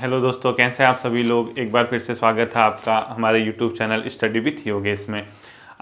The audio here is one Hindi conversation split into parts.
हेलो दोस्तों कैसे हैं आप सभी लोग एक बार फिर से स्वागत है आपका हमारे YouTube channel study with Yogesh में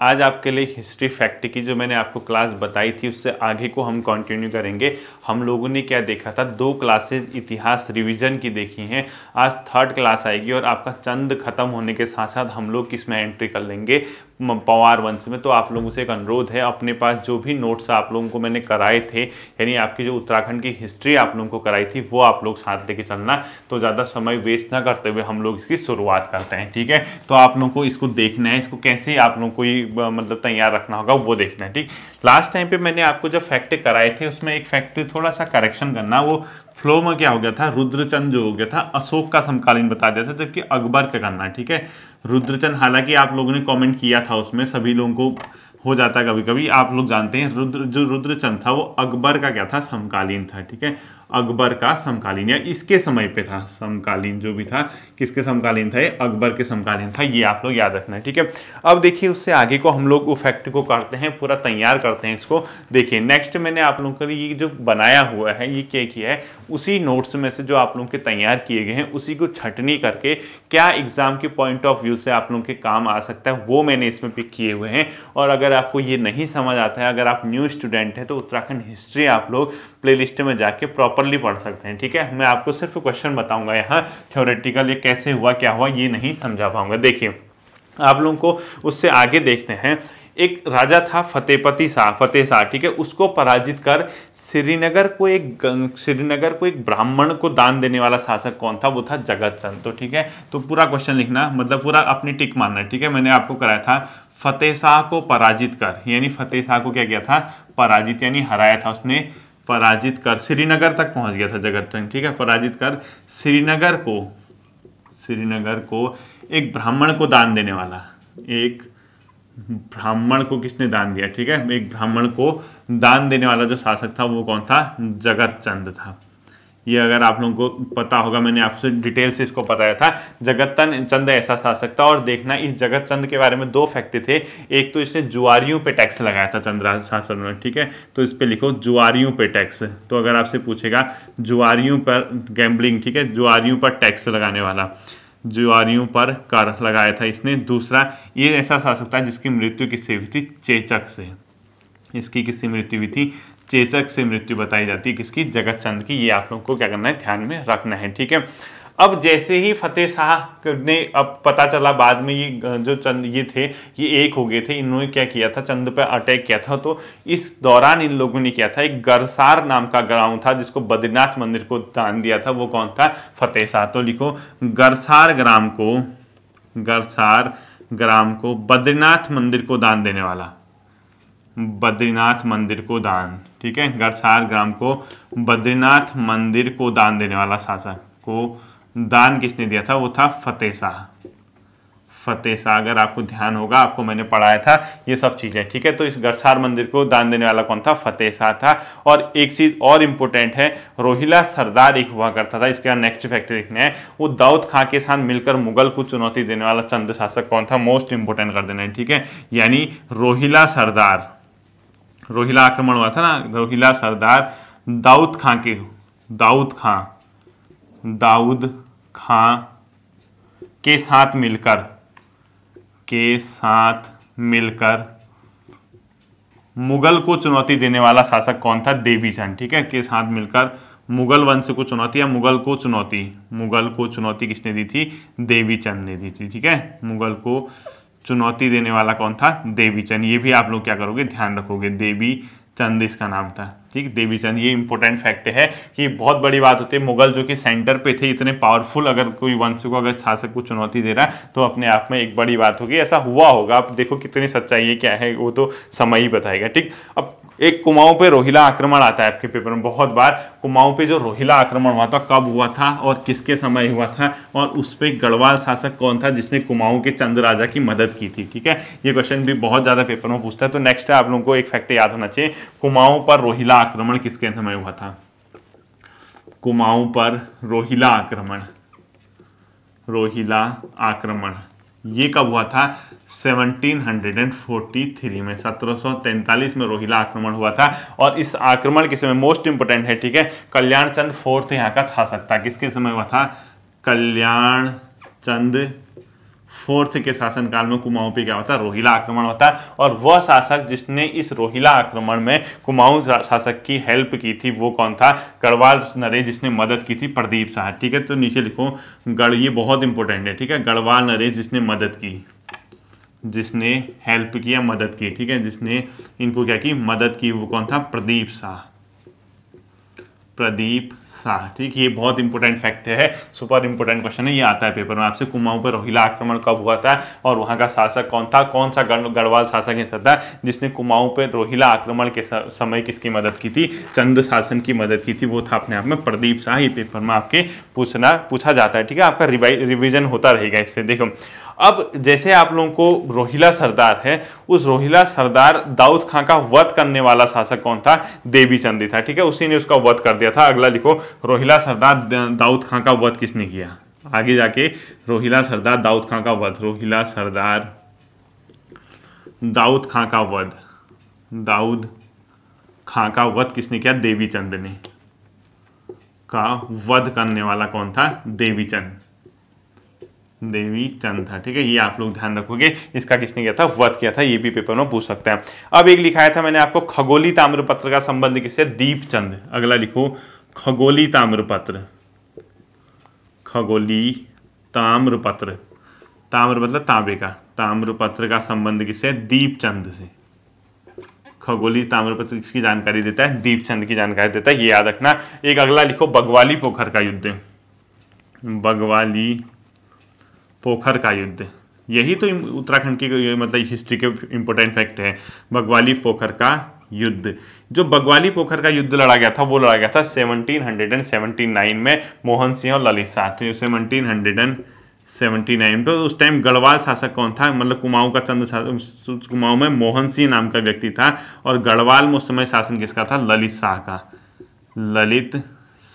आज आपके लिए हिस्ट्री फैक्ट की जो मैंने आपको क्लास बताई थी उससे आगे को हम कंटिन्यू करेंगे हम लोगों ने क्या देखा था दो क्लासेज इतिहास रिवीजन की देखी हैं आज थर्ड क्लास आएगी और आपका चंद खत्म होने के साथ साथ हम लोग इसमें एंट्री कर लेंगे पवार वंश में तो आप लोगों से एक अनुरोध है अपने पास जो भी नोट्स आप लोगों को मैंने कराए थे यानी आपकी जो उत्तराखंड की हिस्ट्री आप लोगों को कराई थी वो आप लोग साथ लेके चलना तो ज़्यादा समय वेस्ट ना करते हुए हम लोग इसकी शुरुआत करते हैं ठीक है तो आप लोगों को इसको देखना है इसको कैसे आप लोगों को मतलब तैयार रखना होगा वो देखना है ठीक लास्ट टाइम पे मैंने आपको जो फैक्ट कराए थे उसमें एक फैक्ट थोड़ा सा करेक्शन करना वो फ्लो में क्या हो गया था रुद्रचंद जो हो गया था अशोक का समकालीन बता दिया था जबकि अकबर का करना ठीक है रुद्रचंद हालांकि आप लोगों ने कमेंट किया था उसमें सभी लोगों को हो जाता है कभी कभी आप लोग जानते हैं रुद्र जो रुद्रचंद था वो अकबर का क्या था समकालीन था ठीक है अकबर का समकालीन या इसके समय पे था समकालीन जो भी था किसके समकालीन था ये अकबर के समकालीन था ये आप लोग याद रखना है ठीक है अब देखिए उससे आगे को हम लोग वो फैक्ट को करते हैं पूरा तैयार करते हैं इसको देखिए नेक्स्ट मैंने आप लोगों के लिए ये जो बनाया हुआ है ये क्या किया है उसी नोट्स में से जो आप लोगों के तैयार किए गए हैं उसी को छटनी करके क्या एग्जाम के पॉइंट ऑफ व्यू से आप लोगों के काम आ सकता है वो मैंने इसमें पिक किए हुए हैं और अगर आपको ये नहीं समझ आता है अगर आप न्यू स्टूडेंट हैं तो उत्तराखंड हिस्ट्री आप लोग प्लेलिस्ट में जाके प्रॉपरली पढ़ सकते हैं ठीक है मैं आपको सिर्फ क्वेश्चन बताऊंगा यहाँ थ्योरेटिकल ये कैसे हुआ क्या हुआ ये नहीं समझा पाऊंगा देखिए आप लोगों को उससे आगे देखते हैं एक राजा था फतेहपति शाह फतेह शाह ठीक है उसको पराजित कर श्रीनगर को एक श्रीनगर को एक ब्राह्मण को दान देने वाला शासक कौन था वो था जगत चंद तो ठीक है तो पूरा क्वेश्चन लिखना मतलब पूरा अपनी टिक मानना ठीक है मैंने आपको कराया था फतेह शाह को पराजित कर यानी फतेह शाह को क्या किया था पराजित यानी हराया था उसने पराजित कर श्रीनगर तक पहुंच गया था जगत सिंह ठीक है पराजित कर श्रीनगर को श्रीनगर को एक ब्राह्मण को दान देने वाला एक ब्राह्मण को किसने दान दिया ठीक है एक ब्राह्मण को दान देने वाला जो शासक था वो कौन था जगत चंद था ये अगर आप लोगों को पता होगा मैंने आपसे डिटेल से इसको बताया था जगत चंद ऐसा शासक था और देखना इस जगत चंद के बारे में दो फैक्ट थे एक तो इसने जुआरियों पे टैक्स लगाया था चंद्र शासन में ठीक है तो इस पर लिखो जुआरियों पे टैक्स तो अगर आपसे पूछेगा जुआरियों पर गैम्बलिंग ठीक है जुआरियों पर टैक्स लगाने वाला जुआरियों पर कर लगाया था इसने दूसरा ये ऐसा शासक था जिसकी मृत्यु किससे हुई थी चेचक से इसकी किसी मृत्यु हुई थी चेचक से मृत्यु बताई जाती है किसकी जगत चंद की ये आप लोगों को क्या करना है ध्यान में रखना है ठीक है अब जैसे ही फतेह शाह ने अब पता चला बाद में ये जो चंद ये थे ये एक हो गए थे इन्होंने क्या किया था चंद पर अटैक किया था तो इस दौरान इन लोगों ने किया था एक गरसार नाम का ग्राउंड था जिसको बद्रीनाथ मंदिर को दान दिया था वो कौन था फतेह शाह तो लिखो गरसार ग्राम को गरसार ग्राम को बद्रीनाथ मंदिर को दान देने वाला बद्रीनाथ मंदिर को दान ठीक है गढ़सार ग्राम को बद्रीनाथ मंदिर को दान देने वाला शासक को दान किसने दिया था वो था फतेह शाह फतेह शाह अगर आपको ध्यान होगा आपको मैंने पढ़ाया था ये सब चीज़ें ठीक है तो इस गरसार मंदिर को दान देने वाला कौन था फतेह शाह था और एक चीज़ और इंपॉर्टेंट है रोहिला सरदार एक हुआ करता था इसके बाद नेक्स्ट फैक्टर लिखने हैं वो दाऊद खां के साथ मिलकर मुगल को चुनौती देने वाला चंद्र शासक कौन था मोस्ट इंपोर्टेंट कर देना है ठीक है यानी रोहिला सरदार रोहिला आक्रमण हुआ था ना रोहिला सरदार दाऊद खां के दाऊद खां दाऊद खां के साथ मिलकर के साथ मिलकर मुगल को चुनौती देने वाला शासक कौन था देवी चंद ठीक है के साथ मिलकर मुगल वंश को चुनौती या मुगल को चुनौती मुगल को चुनौती किसने दी थी देवी चंद ने दी थी ठीक है मुगल को चुनौती देने वाला कौन था देवी चंद ये भी आप लोग क्या करोगे ध्यान रखोगे देवी चंद इसका नाम था ठीक देवीचंद ये इंपॉर्टेंट फैक्ट है कि बहुत बड़ी बात होती है मुगल जो कि सेंटर पे थे इतने पावरफुल अगर कोई वंश को अगर शासक को चुनौती दे रहा तो अपने आप में एक बड़ी बात होगी ऐसा हुआ होगा आप देखो कितनी सच्चाई है क्या है वो तो समय ही बताएगा ठीक अब एक कुमाऊं पे रोहिला आक्रमण आता है आपके पेपर में बहुत बार कुमाऊं पे जो रोहिला आक्रमण हुआ था कब हुआ था और किसके समय हुआ था और उस पर गढ़वाल शासक कौन था जिसने कुमाऊं के चंद राजा की मदद की थी ठीक है ये क्वेश्चन भी बहुत ज़्यादा पेपर में पूछता है तो नेक्स्ट है आप लोगों को एक फैक्ट याद होना चाहिए कुमाऊं पर रोहिला आक्रमण किसके समय हुआ था कुमाऊं पर रोहिला आक्रमण रोहिला आक्रमण ये कब हुआ था 1743 में 1743 में रोहिला आक्रमण हुआ था और इस आक्रमण के समय मोस्ट इंपोर्टेंट है ठीक है कल्याण चंद फोर्थ यहाँ का छा सकता किसके समय हुआ था कल्याण चंद फोर्थ के शासनकाल में कुमाऊं पे क्या होता है रोहिला आक्रमण होता है और वह शासक जिसने इस रोहिला आक्रमण में कुमाऊं शासक की हेल्प की थी वो कौन था गढ़वाल नरेश जिसने मदद की थी प्रदीप शाह ठीक है तो नीचे लिखो गढ़ ये बहुत इंपॉर्टेंट है ठीक है गढ़वाल नरेश जिसने मदद की जिसने हेल्प किया मदद की ठीक है जिसने इनको क्या की मदद की वो कौन था प्रदीप शाह प्रदीप शाह ठीक ये बहुत इंपॉर्टेंट फैक्ट है सुपर इंपॉर्टेंट क्वेश्चन है ये आता है पेपर में आपसे कुमाऊं पर रोहिला आक्रमण कब हुआ था और वहाँ का शासक कौन था कौन सा गढ़वाल शासक ऐसा था जिसने कुमाऊं पर रोहिला आक्रमण के समय किसकी मदद की थी चंद शासन की मदद की थी वो था अपने आप में प्रदीप शाह ये पेपर में आपके पूछना पूछा जाता है ठीक है आपका रिविजन होता रहेगा इससे देखो अब जैसे आप लोगों को रोहिला सरदार है उस रोहिला सरदार दाऊद खां का वध करने वाला शासक कौन था देवी चंदी था ठीक है उसी ने उसका वध कर दिया था अगला लिखो रोहिला सरदार दाऊद खां का वध किसने किया आगे जाके रोहिला सरदार दाऊद खां का वध रोहिला सरदार दाऊद खां का वध दाऊद खां का वध किसने किया देवीचंद ने का वध करने वाला कौन था देवीचंद देवी चंद था ठीक है ये आप लोग ध्यान रखोगे इसका किसने किया था वध किया था ये भी पेपर में पूछ सकते हैं अब एक लिखाया था मैंने आपको खगोली ताम्रपत्र का संबंध किससे चंद अगला लिखो खगोली ताम्रपत्र खगोली ताम्रपत्र ताम्र मतलब तांबे का ताम्रपत्र का संबंध किससे दीपचंद से खगोली ताम्रपत्र किसकी जानकारी देता है दीपचंद की जानकारी देता है ये याद रखना एक अगला लिखो बगवाली पोखर का युद्ध बगवाली पोखर का युद्ध यही तो उत्तराखंड की मतलब हिस्ट्री के इम्पोर्टेंट फैक्ट है बगवाली पोखर का युद्ध जो बगवाली पोखर का युद्ध लड़ा गया था वो लड़ा गया था 1779 में मोहन सिंह और ललित शाह तो seventeen hundred and seventy nine पर उस टाइम गढ़वाल शासक कौन था मतलब कुमाऊं का चंद्र शासक कुमाऊं में मोहन सिंह नाम का व्यक्ति था और गढ़वाल में उस समय शासन किसका था ललित शाह का ललित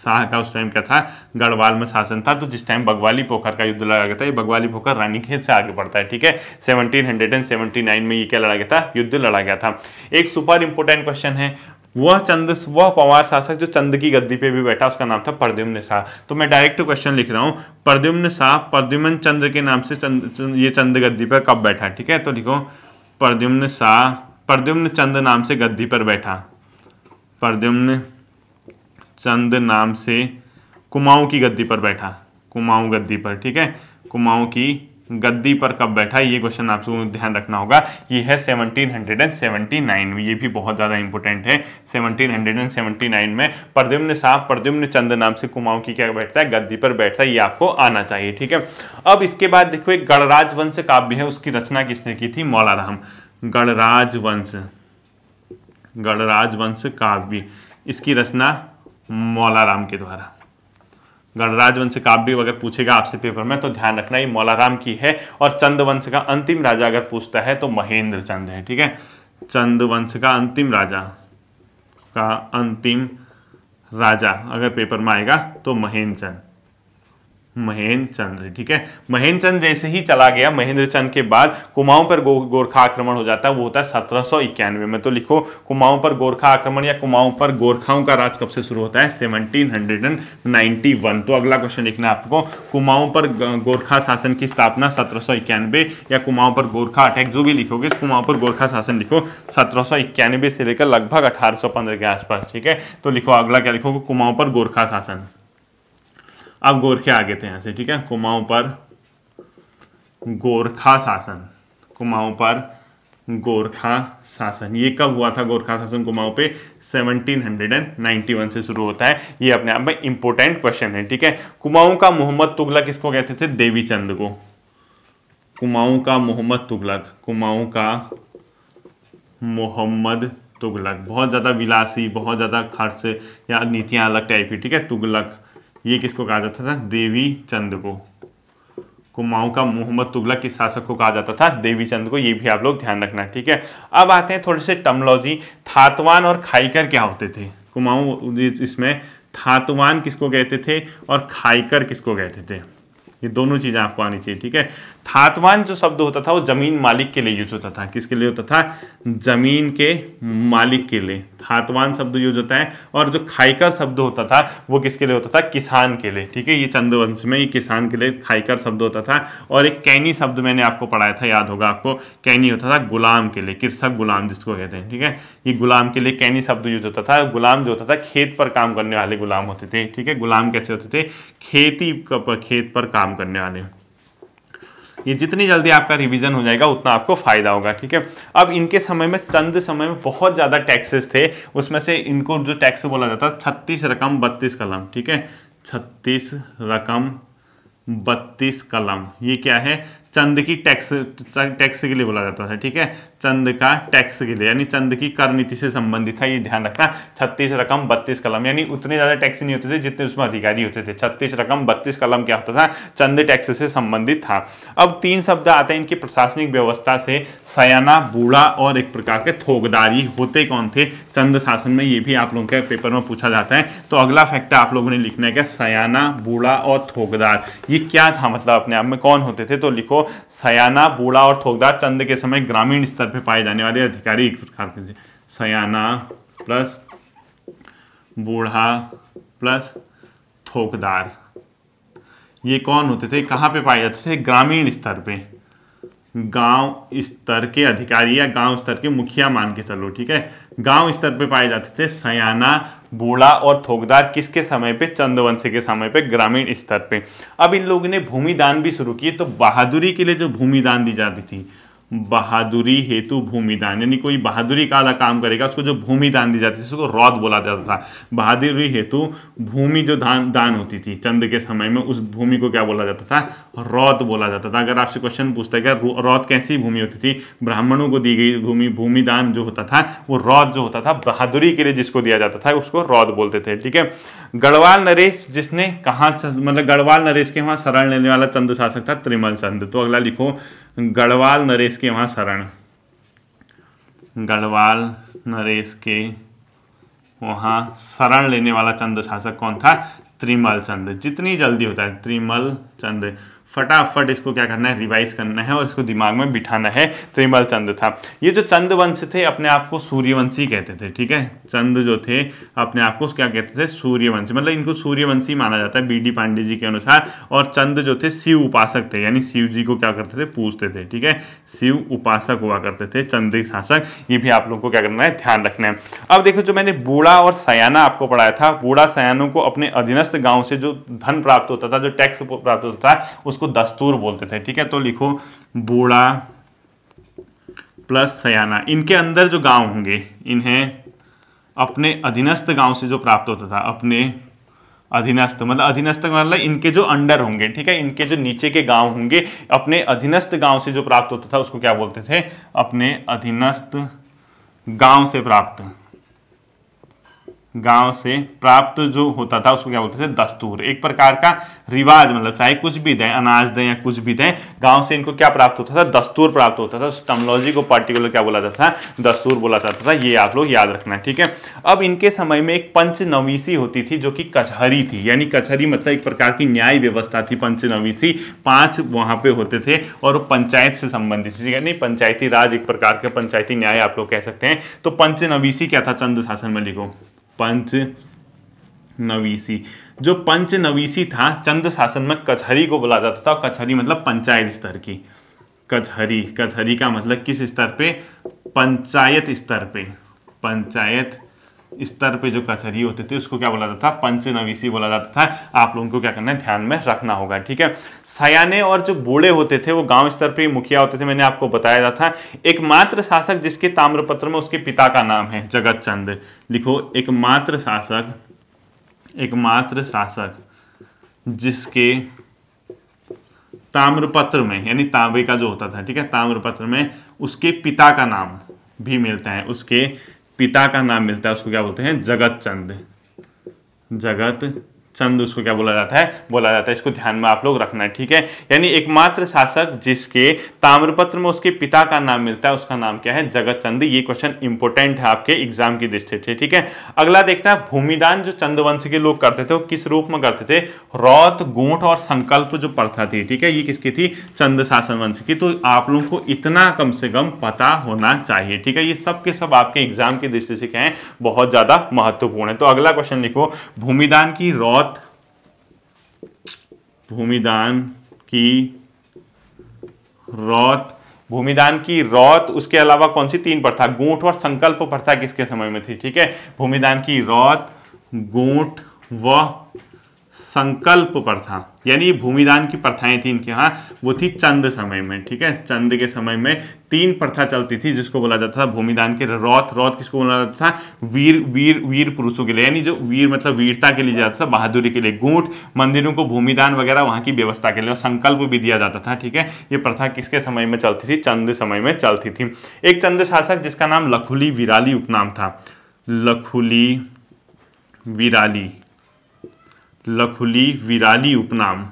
शाह का उस टाइम क्या था गढ़वाल में शासन था तो जिस टाइम बगवाली पोखर का युद्ध लड़ा गया था ये बगवाली पोखर रानीखेत से आगे बढ़ता है ठीक है seventeen hundred and seventy nine में ये क्या लड़ा गया था युद्ध लड़ा गया था एक सुपर इंपोर्टेंट क्वेश्चन है वह चंद वह पवार शासक जो चंद की गद्दी पे भी बैठा उसका नाम था प्रद्युम्न शाह तो मैं डायरेक्ट क्वेश्चन लिख रहा हूँ प्रद्युम्न शाह प्रद्युमन चंद्र के नाम से चंद, चंद ये चंद गद्दी पर कब बैठा ठीक है तो लिखो प्रद्युम्न शाह प्रद्युम्न चंद नाम से गद्दी पर बैठा प्रद्युम्न चंद नाम से कुमाऊं की गद्दी पर बैठा कुमाऊं गद्दी पर ठीक है कुमाऊं की गद्दी पर कब बैठा ये क्वेश्चन आपको ध्यान रखना होगा ये है 1779 ये भी बहुत ज़्यादा इंपॉर्टेंट है 1779 में प्रद्युम्न साहब प्रद्युम्न चंद नाम से कुमाऊं की क्या बैठता है गद्दी पर बैठता है ये आपको आना चाहिए ठीक है अब इसके बाद देखो एक गणराज वंश काव्य है उसकी रचना किसने की थी मौलाराम गणराज वंश गणराज वंश काव्य इसकी रचना मौलाराम के द्वारा गणराज वंश का भी अगर पूछेगा आपसे पेपर में तो ध्यान रखना ये मौलाराम की है और चंद वंश का अंतिम राजा अगर पूछता है तो महेंद्र चंद है ठीक है चंद वंश का अंतिम राजा का अंतिम राजा अगर पेपर में आएगा तो महेंद्र चंद महेंद्र चंद्र ठीक है महेंद्र चंद जैसे ही चला गया महेंद्र चंद के बाद कुमाऊं पर गो, गोरखा आक्रमण हो जाता है वो होता है सत्रह में तो लिखो कुमाऊं पर गोरखा आक्रमण या कुमाऊं पर गोरखाओं का राज कब से शुरू होता है 1791 तो अगला क्वेश्चन लिखना है आपको कुमाऊं पर गोरखा शासन की स्थापना सत्रह या कुमाऊं पर गोरखा अटैक जो भी लिखोगे कुमाऊं पर गोरखा शासन लिखो सत्रह से लेकर लगभग अठारह के आसपास ठीक है तो लिखो अगला क्या लिखोगे कुमाऊं पर गोरखा शासन अब गोरखे गए थे यहां से ठीक है कुमाऊं पर गोरखा शासन कुमाऊं पर गोरखा शासन ये कब हुआ था गोरखा शासन कुमाऊं पे 1791 से शुरू होता है ये अपने आप में इंपोर्टेंट क्वेश्चन है ठीक है कुमाऊं का मोहम्मद तुगलक किसको कहते थे देवी चंद को कुमाऊं का मोहम्मद तुगलक कुमाऊं का मोहम्मद तुगलक बहुत ज़्यादा विलासी बहुत ज़्यादा खर्च या नीतियां अलग टाइप की ठीक है तुगलक ये किसको कहा जाता था देवी चंद को कुमाऊं का मोहम्मद तुगलक के शासक को कहा जाता था देवी चंद को ये भी आप लोग ध्यान रखना ठीक है अब आते हैं थोड़े से टर्मोलॉजी थातवान और खाईकर क्या होते थे कुमाऊं इसमें थातवान किसको कहते थे और खाईकर किसको कहते थे ये दोनों चीज़ें आपको आनी चाहिए ठीक है थातवान जो शब्द होता था वो जमीन मालिक के लिए यूज होता था किसके लिए होता था जमीन के मालिक के लिए थातवान शब्द यूज होता है और जो खाइकर शब्द होता था वो किसके लिए होता था किसान के लिए ठीक है ये चंद्रवंश में ये किसान के लिए खाइकर शब्द होता था और एक कैनी शब्द मैंने आपको पढ़ाया था याद होगा आपको कैनी होता था गुलाम के लिए कृषक गुलाम जिसको कहते हैं ठीक है ये गुलाम के लिए कैनी शब्द यूज होता था गुलाम जो होता था खेत पर काम करने वाले गुलाम होते थे ठीक है गुलाम कैसे होते थे खेती खेत पर काम करने वाले ये जितनी जल्दी आपका रिवीजन हो जाएगा उतना आपको फायदा होगा ठीक है अब इनके समय में चंद समय में बहुत ज़्यादा टैक्सेस थे उसमें से इनको जो टैक्स बोला जाता था छत्तीस रकम बत्तीस कलम ठीक है छत्तीस रकम बत्तीस कलम ये क्या है चंद की टैक्स टैक्स के लिए बोला जाता है ठीक है चंद का टैक्स के लिए यानी चंद की कर नीति से संबंधित था ये ध्यान रखना छत्तीस रकम बत्तीस कलम यानी उतने ज़्यादा टैक्स नहीं होते थे जितने उसमें अधिकारी होते थे छत्तीस रकम बत्तीस कलम क्या होता था चंद टैक्स से संबंधित था अब तीन शब्द आते हैं इनकी प्रशासनिक व्यवस्था से सयाना बूढ़ा और एक प्रकार के थोकदारी होते कौन थे चंद शासन में ये भी आप लोगों के पेपर में पूछा जाता है तो अगला फैक्ट आप लोगों ने लिखना है क्या सयाना बूढ़ा और थोकदार ये क्या था मतलब अपने आप में कौन होते थे तो लिखो सयाना बूढ़ा और थोकदार चंद के समय ग्रामीण स्तर पर पाए जाने वाले अधिकारी एक प्रकार के सयाना प्लस बूढ़ा प्लस थोकदार ये कौन होते थे कहाँ पे पाए जाते थे ग्रामीण स्तर पे गांव स्तर के अधिकारी या गांव स्तर के मुखिया मान के चलो ठीक है गांव स्तर पे पाए जाते थे सयाना बूढ़ा और थोकदार किसके समय पे चंद्रवंशी के समय पे ग्रामीण स्तर पे अब इन लोगों ने भूमिदान भी शुरू किए तो बहादुरी के लिए जो भूमिदान दी जाती थी बहादुरी हेतु भूमिदान यानी कोई बहादुरी का वाला काम करेगा उसको जो भूमि दान दी जाती थी उसको रौद बोला जाता था बहादुरी हेतु भूमि जो दान दान होती थी चंद के समय में उस भूमि को क्या बोला जाता था रौद बोला जाता था अगर आपसे क्वेश्चन पूछता है क्या रौद कैसी भूमि होती थी ब्राह्मणों को दी गई भूमि भूमिदान जो होता था वो रौद जो होता था बहादुरी के लिए जिसको दिया जाता था उसको रौद बोलते थे ठीक है गढ़वाल नरेश जिसने कहा मतलब गढ़वाल नरेश के वहाँ शरण लेने वाला चंद शासक था त्रिमल चंद तो अगला लिखो गढ़वाल नरेश के वहाँ शरण गढ़वाल नरेश के वहाँ शरण लेने वाला चंद शासक कौन था त्रिमल चंद जितनी जल्दी होता है त्रिमल चंद फटाफट इसको क्या करना है रिवाइज करना है और इसको दिमाग में बिठाना है त्रिमल चंद था ये जो चंद वंश थे अपने आप को सूर्यवंशी कहते थे ठीक है चंद जो थे अपने आप को क्या कहते थे सूर्यवंशी मतलब इनको सूर्यवंशी माना जाता है बी डी पांडे जी के अनुसार और चंद जो थे शिव उपासक थे यानी शिव जी को क्या करते थे पूजते थे ठीक है शिव उपासक हुआ करते थे चंद शासक ये भी आप लोग को क्या करना है ध्यान रखना है अब देखो जो मैंने बूढ़ा और सयाना आपको पढ़ाया था बूढ़ा सयानों को अपने अधीनस्थ गाँव से जो धन प्राप्त होता था जो टैक्स प्राप्त होता था उसको उसको दस्तूर बोलते थे ठीक है तो लिखो बूढ़ा प्लस सयाना इनके अंदर जो गांव होंगे इन्हें अपने अधीनस्थ गांव से जो प्राप्त होता था अपने अधीनस्थ मतलब अधीनस्थ मतलब इनके जो अंडर होंगे ठीक है इनके जो नीचे के गांव होंगे अपने अधीनस्थ गांव से जो प्राप्त होता था उसको क्या बोलते थे अपने अधीनस्थ गांव से प्राप्त गांव से प्राप्त जो होता था उसको क्या बोलते थे दस्तूर एक प्रकार का रिवाज मतलब चाहे कुछ भी दें अनाज दें या कुछ भी दें गांव से इनको क्या प्राप्त होता था दस्तूर प्राप्त होता था टर्मोलॉजी को पर्टिकुलर क्या बोला जाता था दस्तूर बोला जाता था ये आप लोग याद रखना ठीक है अब इनके समय में एक पंचनवीसी होती थी जो कि कचहरी थी यानी कचहरी मतलब एक प्रकार की न्याय व्यवस्था थी पंचनवीसी पांच वहाँ पे होते थे और पंचायत से संबंधित ठीक है नहीं पंचायती राज एक प्रकार के पंचायती न्याय आप लोग कह सकते हैं तो पंचनवीसी क्या था चंद शासन में लिखो पंच नवीसी जो पंच नवीसी था चंद शासन में कचहरी को बोला जाता था कचहरी मतलब पंचायत स्तर की कचहरी कचहरी का मतलब किस स्तर पे पंचायत स्तर पे पंचायत स्तर पे जो कचहरी होते थे उसको क्या बोला जाता था पंचनवीसी बोला जाता था आप लोगों को क्या करना है ध्यान में रखना होगा ठीक है सयाने और जो बूढ़े होते थे वो गांव स्तर पे मुखिया होते थे मैंने आपको बताया था एकमात्र शासक जिसके ताम्रपत्र में उसके पिता का नाम है जगत चंद लिखो एकमात्र शासक एकमात्र शासक जिसके ताम्रपत्र में यानी तांबे का जो होता था ठीक है ताम्रपत्र में उसके पिता का नाम भी मिलता है उसके पिता का नाम मिलता है उसको क्या बोलते हैं जगत चंद जगत चंद उसको क्या बोला जाता है बोला जाता है इसको ध्यान में आप लोग रखना है ठीक है यानी एकमात्र शासक जिसके ताम्रपत्र में उसके पिता का नाम मिलता है उसका नाम क्या है जगत चंद ये क्वेश्चन इंपोर्टेंट है आपके एग्जाम की दृष्टि से ठीक है अगला देखता है भूमिदान जो चंद्रवंश के लोग करते थे वो किस रूप में करते थे रौत गोठ और संकल्प जो प्रथा थी ठीक है ये किसकी थी चंद शासन वंश की तो आप लोगों को इतना कम से कम पता होना चाहिए ठीक है ये सबके सब आपके एग्जाम की दृष्टि से क्या है बहुत ज्यादा महत्वपूर्ण है तो अगला क्वेश्चन लिखो भूमिदान की रौत भूमिदान की रौत भूमिदान की रौत उसके अलावा कौन सी तीन प्रथा गूंठ और संकल्प प्रथा किसके समय में थी ठीक है भूमिदान की रौत गूंठ व संकल्प प्रथा यानी ये भूमिदान की प्रथाएं थी इनके यहाँ वो थी चंद समय में ठीक है चंद के समय में तीन प्रथा चलती थी जिसको बोला जाता था भूमिदान के रौत रौत किसको बोला जाता था वीर वीर वीर पुरुषों के लिए यानी जो वीर मतलब वीरता के लिए जाता था बहादुरी के लिए गूंट मंदिरों को भूमिदान वगैरह वहाँ की व्यवस्था के लिए और संकल्प भी दिया जाता था ठीक है ये प्रथा किसके समय में चलती थी चंद समय में चलती थी एक चंद शासक जिसका नाम लखुली विराली उपनाम था लखुली विराली लखुली विराली उपनाम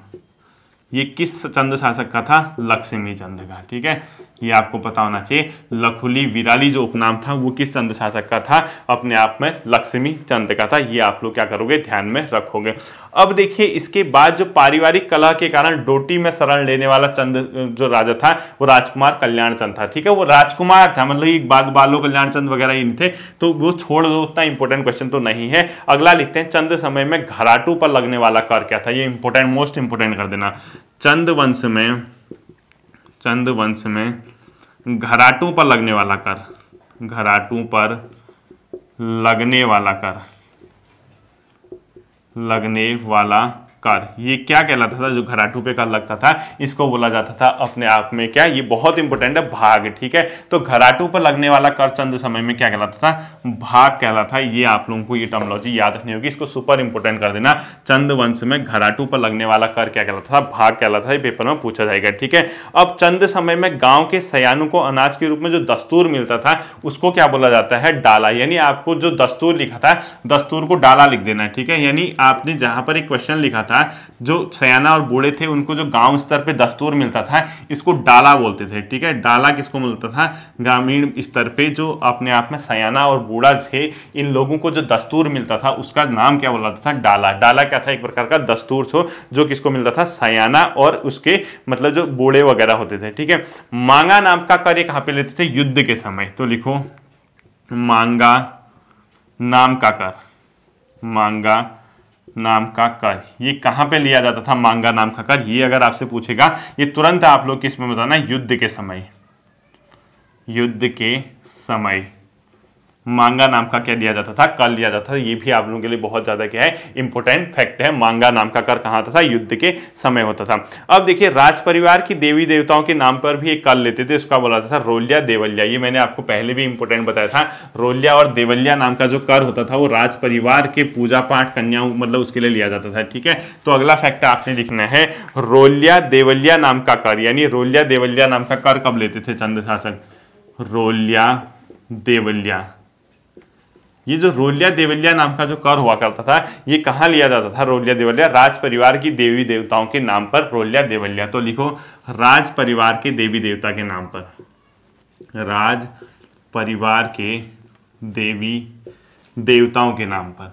ये किस चंद्र शासक का था लक्ष्मी चंद का ठीक है ये आपको पता होना चाहिए लखुली विराली जो उपनाम था वो किस चंद शासक का था अपने आप में लक्ष्मी चंद का था ये आप लोग क्या करोगे ध्यान में रखोगे अब देखिए इसके बाद जो पारिवारिक कला के कारण डोटी में शरण लेने वाला चंद जो राजा था वो राजकुमार कल्याण चंद था ठीक है वो राजकुमार था मतलब एक बाग बालो कल्याण चंद वगैरह ही थे तो वो छोड़ दो उतना इंपॉर्टेंट क्वेश्चन तो नहीं है अगला लिखते हैं चंद समय में घराटू पर लगने वाला कर क्या था ये इंपॉर्टेंट मोस्ट इंपोर्टेंट कर देना चंद वंश में चंद वंश में घराटों पर लगने वाला कर घराटों पर लगने वाला कर लगने वाला कार ये क्या कहलाता था जो घराटू पे कर लगता था इसको बोला जाता था अपने आप में क्या ये बहुत इंपॉर्टेंट है भाग ठीक है तो घराटू पर लगने वाला कर चंद समय में क्या कहलाता था भाग कहलाता था ये आप लोगों को ये टर्मोलॉजी याद रखनी होगी इसको सुपर इंपोर्टेंट कर देना चंद वंश में घराटू पर लगने वाला कर क्या कहलाता था भाग कहलाता ये पेपर में पूछा जाएगा ठीक है अब चंद समय में गाँव के सयानों को अनाज के रूप में जो दस्तूर मिलता था उसको क्या बोला जाता है डाला यानी आपको जो दस्तूर लिखा था दस्तूर को डाला लिख देना ठीक है यानी आपने जहां पर एक क्वेश्चन लिखा था जो सयाना और बूढ़े थे उनको जो गांव स्तर पे दस्तूर मिलता था इसको डाला बोलते थे ठीक है डाला किसको मिलता था ग्रामीण स्तर पे जो अपने आप में सयाना और बूढ़ा थे इन लोगों को जो दस्तूर मिलता था उसका नाम क्या बोला था डाला डाला क्या था एक प्रकार का दस्तूर थो जो किसको मिलता था सयाना और उसके मतलब जो बूढ़े वगैरह होते थे ठीक है मांगा नाम का कार्य कहाँ पे लेते थे युद्ध के समय तो लिखो मांगा नाम का कर मांगा नाम का कर ये कहाँ पे लिया जाता था मांगा नाम का कर ये अगर आपसे पूछेगा ये तुरंत आप लोग किस में बताना युद्ध के समय युद्ध के समय मांगा नाम का क्या लिया जाता था कर लिया जाता था ये भी आप लोगों के लिए बहुत ज़्यादा क्या है इंपॉर्टेंट फैक्ट है मांगा नाम का कर कहाँ होता था युद्ध के समय होता था अब देखिए राज परिवार की देवी देवताओं के नाम पर भी एक कर लेते थे उसका बोला था रोलिया देवलिया ये मैंने आपको पहले भी इंपॉर्टेंट बताया था रोलिया और देवलिया नाम का जो कर होता था वो राज परिवार के पूजा पाठ कन्या मतलब उसके लिए लिया जाता था ठीक है तो अगला फैक्ट आपने लिखना है रोलिया देवलिया नाम का कर यानी रोलिया देवलिया नाम का कर कब लेते थे चंद्र शासन रोलिया देवलिया ये जो रोलिया देवलिया नाम का जो कर हुआ करता था ये कहा लिया जाता था रोलिया देवलिया राज परिवार की देवी देवताओं के नाम पर रोलिया देवलिया तो लिखो राज परिवार के देवी देवता के नाम पर राज परिवार के देवी देवताओं के नाम पर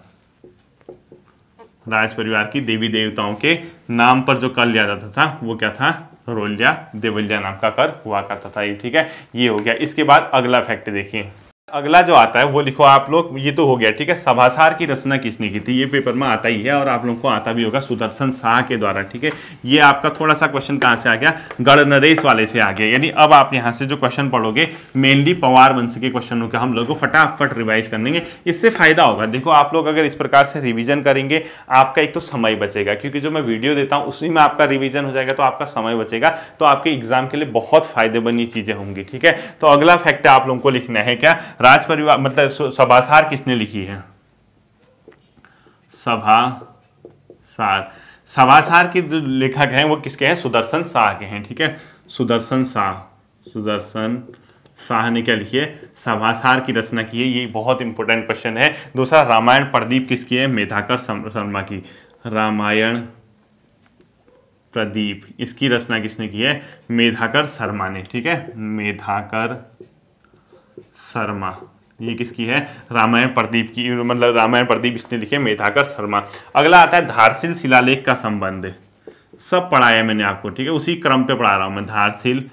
राज परिवार की देवी देवताओं के नाम पर जो कर लिया जाता था वो क्या था रोलिया देवलिया नाम का कर हुआ करता था ये ठीक है ये हो गया इसके बाद अगला फैक्ट देखिए अगला जो आता है वो लिखो आप लोग ये तो हो गया ठीक है सभासार की रचना किसने की थी ये पेपर में आता ही है और आप लोगों को आता भी होगा सुदर्शन शाह के द्वारा ठीक है ये आपका थोड़ा सा क्वेश्चन कहाँ से आ गया गढ़ नरेश वाले से आ गया यानी अब आप यहाँ से जो क्वेश्चन पढ़ोगे मेनली पवार वंश के क्वेश्चनों का हम लोग को फटाफट रिवाइज करेंगे इससे फायदा होगा देखो आप लोग अगर इस प्रकार से रिविजन करेंगे आपका एक तो समय बचेगा क्योंकि जो मैं वीडियो देता हूँ उसी में आपका रिविजन हो जाएगा तो आपका समय बचेगा तो आपके एग्जाम के लिए बहुत फायदेमंद ये चीज़ें होंगी ठीक है तो अगला फैक्ट आप लोगों को लिखना है क्या राज परिवार मतलब सभासार किसने लिखी है सभा सार सभासार के जो लेखक हैं वो किसके हैं सुदर्शन शाह के हैं ठीक है सुदर्शन शाह सुदर्शन शाह ने क्या लिखी है सभासार की रचना की है ये बहुत इंपॉर्टेंट क्वेश्चन है दूसरा रामायण प्रदीप किसकी है मेधाकर शर्मा की रामायण प्रदीप इसकी रचना किसने की है मेधाकर शर्मा ने ठीक है मेधाकर शर्मा ये किसकी है रामायण प्रदीप की मतलब रामायण प्रदीप इसने लिखे मेधाकर शर्मा अगला आता है धारशिल शिलालेख का संबंध सब पढ़ाया मैंने आपको ठीक है उसी क्रम पे पढ़ा रहा हूँ मैं धारशिल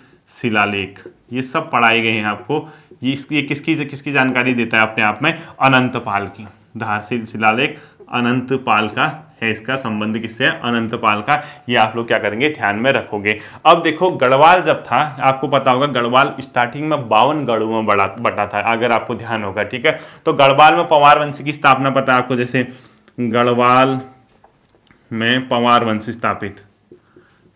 शिलालेख ये सब पढ़ाए गए हैं आपको ये इसकी ये किसकी किसकी जानकारी देता है अपने आप में अनंतपाल की धारशिल शिलालेख अनंतपाल का है इसका संबंध किससे अनंतपाल का ये आप लोग क्या करेंगे ध्यान में रखोगे अब देखो गढ़वाल जब था आपको पता होगा गढ़वाल स्टार्टिंग में बावन गढ़ों में बड़ा बटा था अगर आपको ध्यान होगा ठीक है तो गढ़वाल में पवार वंशी की स्थापना पता है आपको जैसे गढ़वाल में पवार वंशी स्थापित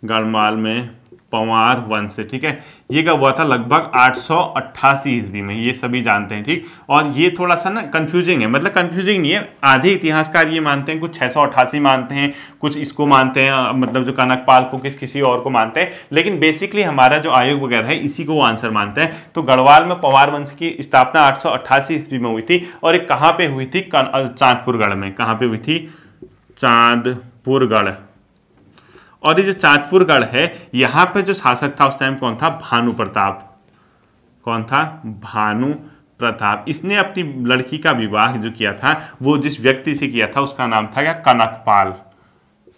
गढ़वाल में पवार वंश से ठीक है ये कब हुआ था लगभग आठ सौ अट्ठासी ईस्वी में ये सभी जानते हैं ठीक और ये थोड़ा सा ना कंफ्यूजिंग है मतलब कंफ्यूजिंग नहीं है आधे इतिहासकार ये मानते हैं कुछ छः सौ अट्ठासी मानते हैं कुछ इसको मानते हैं मतलब जो कनकपाल को किस किसी और को मानते हैं लेकिन बेसिकली हमारा जो आयोग वगैरह है इसी को आंसर मानते हैं तो गढ़वाल में पवार वंश की स्थापना आठ सौ अट्ठासी ईस्वी में हुई थी और एक कहाँ पर हुई थी चांदपुरगढ़ में कहाँ पर हुई थी चांदपुरगढ़ और ये जो चाँदपुरगढ़ है यहाँ पे जो शासक था उस टाइम कौन था भानु प्रताप कौन था भानु प्रताप इसने अपनी लड़की का विवाह जो किया था वो जिस व्यक्ति से किया था उसका नाम था क्या कनकपाल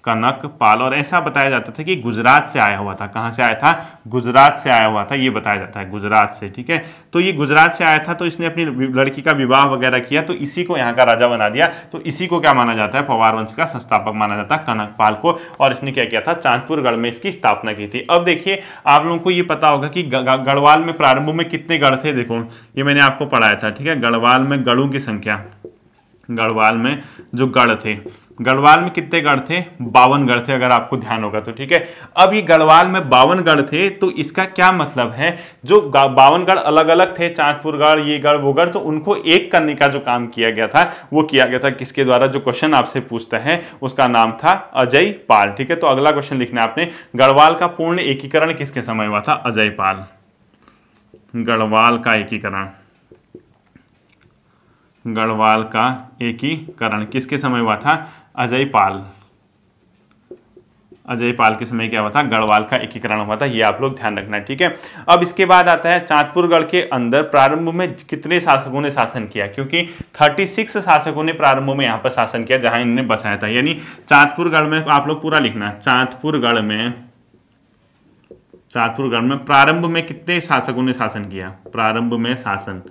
कनक पाल और ऐसा बताया जाता था कि गुजरात से आया हुआ था कहाँ से आया था गुजरात से आया हुआ था ये बताया जाता है गुजरात से ठीक है तो ये गुजरात से आया था तो इसने अपनी लड़की का विवाह वगैरह किया तो इसी को यहाँ का राजा बना दिया तो इसी को क्या माना जाता है पवार वंश का संस्थापक माना जाता है पाल को और इसने क्या किया था चांदपुरगढ़ में इसकी स्थापना की थी अब देखिए आप लोगों को ये पता होगा कि गढ़वाल में प्रारंभ में कितने गढ़ थे देखो ये मैंने आपको पढ़ाया था ठीक है गढ़वाल में गढ़ों की संख्या गढ़वाल में जो गढ़ थे गढ़वाल में कितने गढ़ थे बावन गढ़ थे अगर आपको ध्यान होगा तो ठीक है अब ये गढ़वाल में बावन गढ़ थे तो इसका क्या मतलब है जो बावन गढ़ अलग अलग थे चांदपुर गढ़ ये गढ़ वो गढ़ तो उनको एक करने का जो काम किया गया था वो किया गया था किसके द्वारा जो क्वेश्चन आपसे पूछता है उसका नाम था अजय पाल ठीक है तो अगला क्वेश्चन लिखना आपने गढ़वाल का पूर्ण एकीकरण किसके समय हुआ था अजय पाल गढ़वाल का एकीकरण गढ़वाल का एकीकरण किसके समय हुआ था अजय पाल अजय पाल के समय क्या हुआ था गढ़वाल का एकीकरण हुआ था ये आप लोग ध्यान रखना ठीक है अब इसके बाद आता है चांदपुरगढ़ के अंदर प्रारंभ में कितने शासकों ने शासन किया क्योंकि 36 शासकों ने प्रारंभ में यहां पर शासन किया जहां इन्हें बसाया था यानी चांदपुरगढ़ में आप लोग पूरा लिखना चांदपुरगढ़ में चांदपुरगढ़ में प्रारंभ में कितने शासकों ने शासन किया प्रारंभ में शासन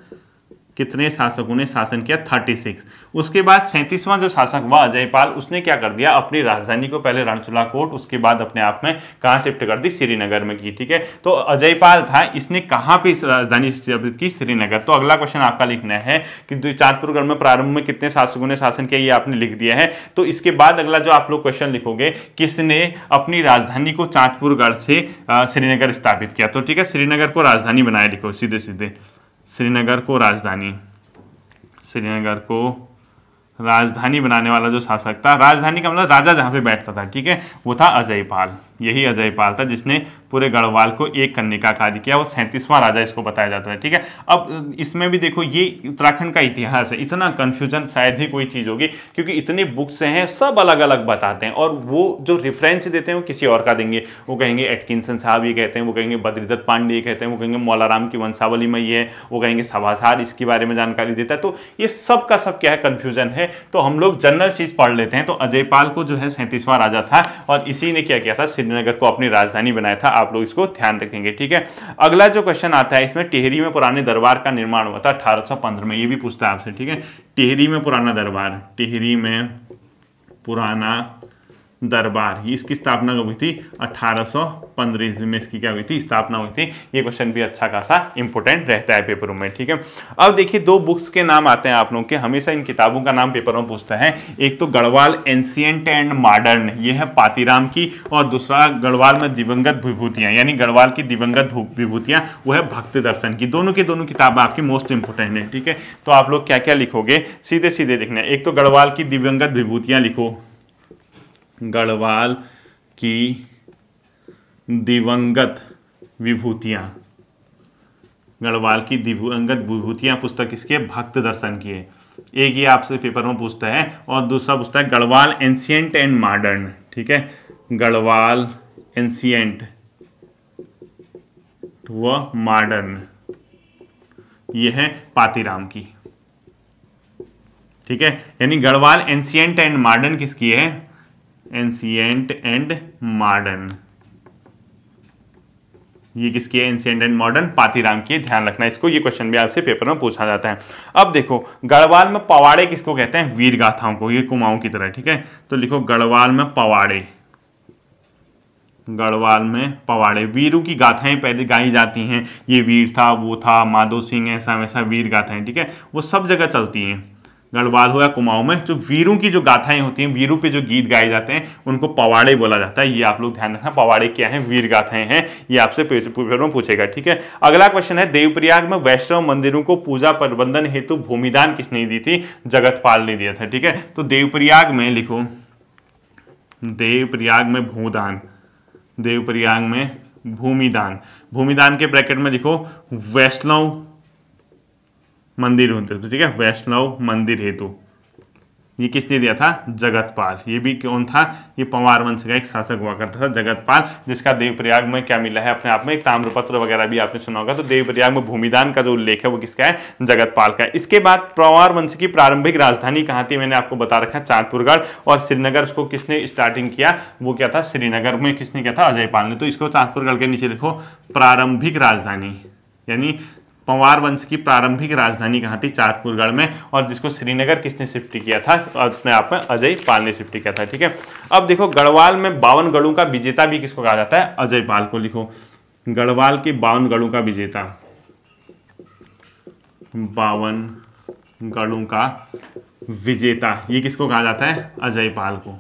कितने शासकों ने शासन किया थर्टी सिक्स उसके बाद सैंतीसवां जो शासक हुआ अजयपाल उसने क्या कर दिया अपनी राजधानी को पहले रणचुला कोट उसके बाद अपने आप में कहाँ शिफ्ट कर दी श्रीनगर में की ठीक है तो अजयपाल था इसने कहाँ पे राजधानी स्थापित की श्रीनगर तो अगला क्वेश्चन आपका लिखना है कि चाँदपुरगढ़ में प्रारंभ में कितने शासकों ने शासन किया ये आपने लिख दिया है तो इसके बाद अगला जो आप लोग क्वेश्चन लिखोगे किसने अपनी राजधानी को चाँदपुरगढ़ से श्रीनगर स्थापित किया तो ठीक है श्रीनगर को राजधानी बनाया लिखो सीधे सीधे श्रीनगर को राजधानी श्रीनगर को राजधानी बनाने वाला जो शासक था राजधानी का मतलब राजा जहाँ पे बैठता था ठीक है वो था अजयपाल यही अजय पाल था जिसने पूरे गढ़वाल को एक करने का कार्य किया वो सैंतीसवां राजा इसको बताया जाता है ठीक है अब इसमें भी देखो ये उत्तराखंड का इतिहास है इतना कन्फ्यूजन शायद ही कोई चीज़ होगी क्योंकि इतनी बुक्स हैं सब अलग अलग बताते हैं और वो जो रेफरेंस देते हैं वो किसी और का देंगे वो कहेंगे एटकिंसन साहब ये कहते हैं वो कहेंगे बद्रीदत्त पांडे ये कहते हैं वो कहेंगे मौलाराम की वंशावली में ये है वो कहेंगे सभासार इसके बारे में जानकारी देता है तो ये सब का सब क्या है कन्फ्यूजन है तो हम लोग जनरल चीज़ पढ़ लेते हैं तो अजयपाल को जो है सैंतीसवां राजा था और इसी ने क्या किया था श्रीनगर को अपनी राजधानी बनाया था आप लोग इसको ध्यान रखेंगे ठीक है अगला जो क्वेश्चन आता है इसमें टेहरी में पुराने दरबार का निर्माण हुआ था अठारह में ये भी पूछता है आपसे ठीक है टेहरी में पुराना दरबार टेहरी में पुराना दरबार इसकी स्थापना कब हुई थी अठारह सौ ईस्वी में इसकी क्या हुई थी स्थापना हुई थी ये क्वेश्चन भी अच्छा खासा इंपॉर्टेंट रहता है पेपरों में ठीक है अब देखिए दो बुक्स के नाम आते हैं आप लोगों के हमेशा इन किताबों का नाम पेपरों में पूछते हैं एक तो गढ़वाल एंशियंट एंड मॉडर्न ये है पातीराम की और दूसरा गढ़वाल में दिवंगत विभूतियाँ यानी गढ़वाल की दिवंगत विभूतियाँ वो है भक्त दर्शन की दोनों की दोनों किताबें आपकी मोस्ट इंपॉर्टेंट है ठीक है तो आप लोग क्या क्या लिखोगे सीधे सीधे लिखना एक तो गढ़वाल की दिवंगत विभूतियाँ लिखो गढ़वाल की दिवंगत विभूतियाँ गढ़वाल की दिवंगत विभूतियाँ पुस्तक इसके भक्त दर्शन की है एक ही आपसे पेपर में पूछता है और दूसरा पूछता है गढ़वाल एंशियंट एंड मॉडर्न ठीक है गढ़वाल एंशियंट व मॉडर्न यह है पातिराम की ठीक है यानी गढ़वाल एंशियंट एंड मॉडर्न किसकी है एंशियंट एंड मॉडर्न ये किसकी एंसियंट एंशियंट एंड मॉडर्न पाथीराम की ध्यान रखना इसको ये क्वेश्चन भी आपसे पेपर में पूछा जाता है अब देखो गढ़वाल में पवाड़े किसको कहते हैं वीर गाथाओं को ये कुमाऊं की तरह ठीक है तो लिखो गढ़वाल में पवाड़े गढ़वाल में पवाड़े वीरों की गाथाएं पहले गाई जाती हैं ये वीर था वो था माधो सिंह ऐसा वैसा वीर गाथाएं ठीक है वो सब जगह चलती हैं गढ़वाल हो या कुमाऊं में तो वीरों की जो गाथाएं होती हैं वीरों पे जो गीत गाए जाते हैं उनको पवाड़े बोला जाता है ये आप लोग ध्यान रखना पवाड़े क्या हैं वीर गाथाएं हैं ये आपसे पेपर में पूछेगा ठीक है अगला क्वेश्चन है देवप्रयाग में वैष्णव मंदिरों को पूजा प्रबंधन हेतु भूमिदान किसने दी थी जगतपाल ने दिया था ठीक है तो देवप्रयाग में लिखो देवप्रयाग में भूदान देवप्रयाग में भूमिदान भूमिदान के ब्रैकेट में लिखो वैष्णव मंदिर होते तो ठीक है वैष्णव मंदिर हेतु ये किसने दिया था जगतपाल ये भी कौन था ये पंवार वंश का एक शासक हुआ करता था जगतपाल जिसका देवप्रयाग में क्या मिला है अपने आप में एक ताम्रपत्र वगैरह भी आपने सुना होगा तो देवप्रयाग में भूमिदान का जो उल्लेख है वो किसका है जगतपाल का इसके बाद पंवार वंश की प्रारंभिक राजधानी कहाँ थी मैंने आपको बता रखा चांदपुरगढ़ और श्रीनगर उसको किसने स्टार्टिंग किया वो क्या था श्रीनगर में किसने क्या था अजयपाल ने तो इसको चांदपुरगढ़ के नीचे लिखो प्रारंभिक राजधानी यानी पंवार वंश की प्रारंभिक राजधानी कहाँ थी चारपुरगढ़ में और जिसको श्रीनगर किसने शिफ्ट किया था अपने आप में अजय पाल ने शिफ्ट किया था ठीक है अब देखो गढ़वाल में बावन गढ़ों का विजेता भी किसको कहा जाता है अजय पाल को लिखो गढ़वाल के बावन गढ़ों का विजेता बावन गढ़ों का विजेता ये किसको कहा जाता है अजय पाल को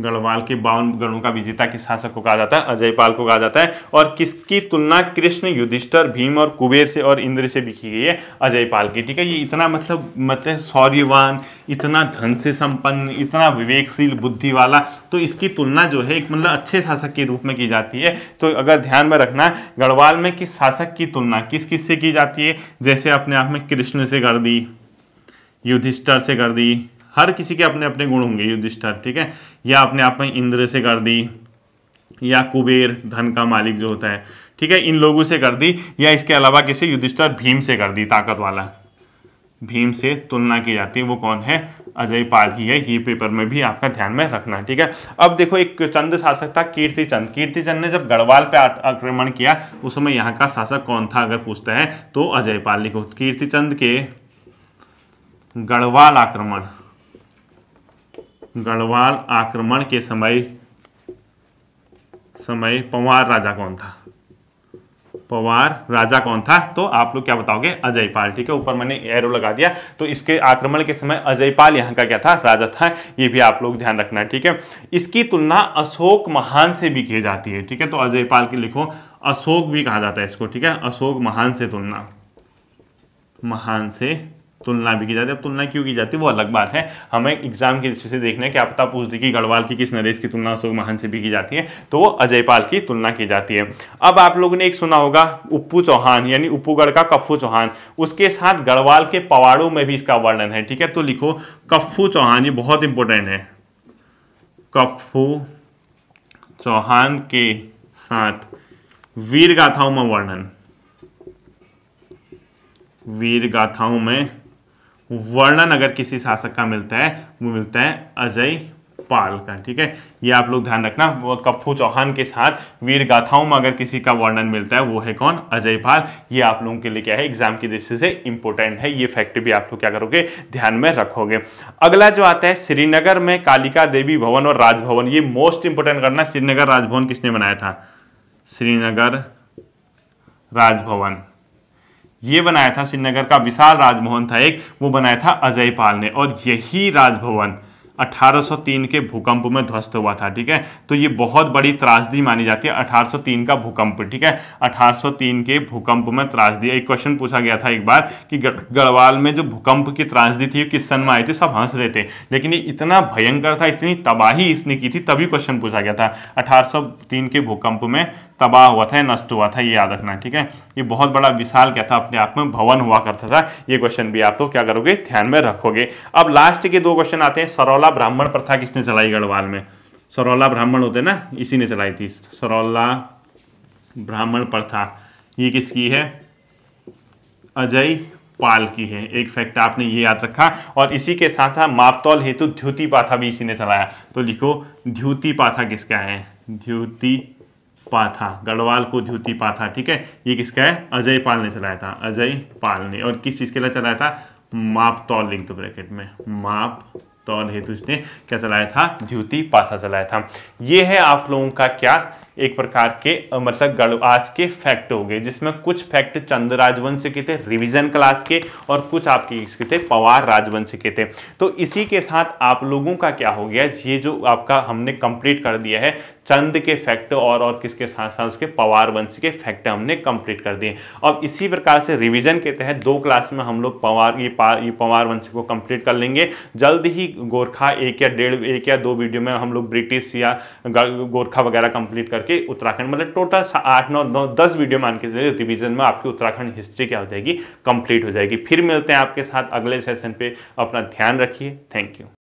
गढ़वाल के बावन गणों का विजेता किस शासक को कहा जाता है अजय पाल को कहा जाता है और किसकी तुलना कृष्ण युधिष्ठर भीम और कुबेर से और इंद्र से भी की गई है अजय पाल की ठीक है ये इतना मतलब मतलब शौर्यवान इतना धन से संपन्न इतना विवेकशील बुद्धि वाला तो इसकी तुलना जो है एक मतलब अच्छे शासक के रूप में की जाती है तो अगर ध्यान में रखना गढ़वाल में किस शासक की तुलना किस किस से की जाती है जैसे अपने आप में कृष्ण से कर दी युधिष्ठर से कर दी हर किसी के अपने अपने गुण होंगे युधिष्ठर ठीक है या अपने आप में इंद्र से कर दी या कुबेर धन का मालिक जो होता है ठीक है इन लोगों से कर दी या इसके अलावा किसी युधिष्ठर भीम से कर दी ताकत वाला भीम से तुलना की जाती है वो कौन है अजय पाल ही है ये पेपर में भी आपका ध्यान में रखना ठीक है अब देखो एक चंद शासक था कीर्ति चंद कीर्ति चंद ने जब गढ़वाल पे आक्रमण किया उस समय यहाँ का शासक कौन था अगर पूछता है तो अजय पाल लिखो कीर्ति चंद के गढ़वाल आक्रमण गढ़वाल आक्रमण के समय समय पवार राजा कौन था पवार राजा कौन था तो आप लोग क्या बताओगे अजयपाल ठीक है ऊपर मैंने एरो लगा दिया तो इसके आक्रमण के समय अजयपाल यहाँ का क्या था राजा था ये भी आप लोग ध्यान रखना है ठीक है इसकी तुलना अशोक महान से भी की जाती है ठीक है तो अजयपाल की लिखो अशोक भी कहा जाता है इसको ठीक है अशोक महान से तुलना महान से तुलना भी की जाती है अब तुलना क्यों की जाती है वो अलग बात है हमें एग्जाम की दृष्टि से देखना है कि आपता पूछ दी कि गढ़वाल की किस नरेश की तुलना अशोक महान से भी की जाती है तो वो अजयपाल की तुलना की जाती है अब आप लोगों ने एक सुना होगा उप्पू चौहान यानी उप्पूगढ़ का कफ्फू चौहान उसके साथ गढ़वाल के पवाड़ों में भी इसका वर्णन है ठीक है तो लिखो कफ्फू चौहान ये बहुत इंपॉर्टेंट है कफ्फू चौहान के साथ वीर गाथाओं में वर्णन वीर गाथाओं में वर्णन अगर किसी शासक का मिलता है वो मिलता है अजय पाल का ठीक है ये आप लोग ध्यान रखना कप्पू चौहान के साथ वीर गाथाओं में अगर किसी का वर्णन मिलता है वो है कौन अजय पाल ये आप लोगों के लिए क्या है एग्जाम की दृष्टि से इंपॉर्टेंट है ये फैक्ट भी आप लोग क्या करोगे ध्यान में रखोगे अगला जो आता है श्रीनगर में कालिका देवी भवन और राजभवन ये मोस्ट इंपोर्टेंट करना श्रीनगर राजभवन किसने बनाया था श्रीनगर राजभवन ये बनाया था श्रीनगर का विशाल राजभवन था एक वो बनाया था अजय पाल ने और यही राजभवन 1803 के भूकंप में ध्वस्त हुआ था ठीक है तो ये बहुत बड़ी त्रासदी मानी जाती है 1803 का भूकंप ठीक है 1803 के भूकंप में त्रासदी एक क्वेश्चन पूछा गया था एक बार कि गढ़वाल में जो भूकंप की त्रासदी थी किस सन में आई थी सब हंस रहे थे लेकिन ये इतना भयंकर था इतनी तबाही इसने की थी तभी क्वेश्चन पूछा गया था अठारह के भूकंप में तबाह हुआ था नष्ट हुआ था ये याद रखना ठीक है ये बहुत बड़ा विशाल क्या था अपने आप में भवन हुआ करता था ये क्वेश्चन भी आप लोग तो क्या करोगे ध्यान में रखोगे अब लास्ट के दो क्वेश्चन आते हैं सरौला ब्राह्मण प्रथा किसने चलाई गढ़वाल में सरौला ब्राह्मण होते ना इसी ने चलाई थी सरौला ब्राह्मण प्रथा ये किसकी है अजय पाल की है एक फैक्ट आपने ये याद रखा और इसी के साथ था मापतौल हेतु द्युति पाथा भी इसी ने चलाया तो लिखो द्युति पाथा किसका है द्युति पाथा गढ़वाल को ध्युति पाथा ठीक है ये किसका है अजय पाल ने चलाया था अजय पाल ने और किस चीज़ के लिए चलाया था माप तौल लिख दो तो ब्रैकेट में माप तौल हेतु उसने क्या चलाया था ध्युति पाथा चलाया था ये है आप लोगों का क्या एक प्रकार के मतलब गड़ आज के फैक्ट हो गए जिसमें कुछ फैक्ट चंद राजवंश के थे रिवीजन क्लास के और कुछ आपके इसके थे पवार राजवंश के थे तो इसी के साथ आप लोगों का क्या हो गया ये जो आपका हमने कंप्लीट कर दिया है चंद के फैक्ट और और किसके साथ साथ उसके पवार वंश के फैक्ट हमने कंप्लीट कर दिए अब इसी प्रकार से रिवीजन के तहत दो क्लास में हम लोग पवार ये पार ये पवार वंश को कंप्लीट कर लेंगे जल्द ही गोरखा एक या डेढ़ एक या दो वीडियो में हम लोग ब्रिटिश या गोरखा वगैरह कंप्लीट कर करके उत्तराखंड मतलब टोटल आठ नौ नौ दस वीडियो मान के चलिए रिविजन में आपकी उत्तराखंड हिस्ट्री क्या हो जाएगी कंप्लीट हो जाएगी फिर मिलते हैं आपके साथ अगले सेशन पे अपना ध्यान रखिए थैंक यू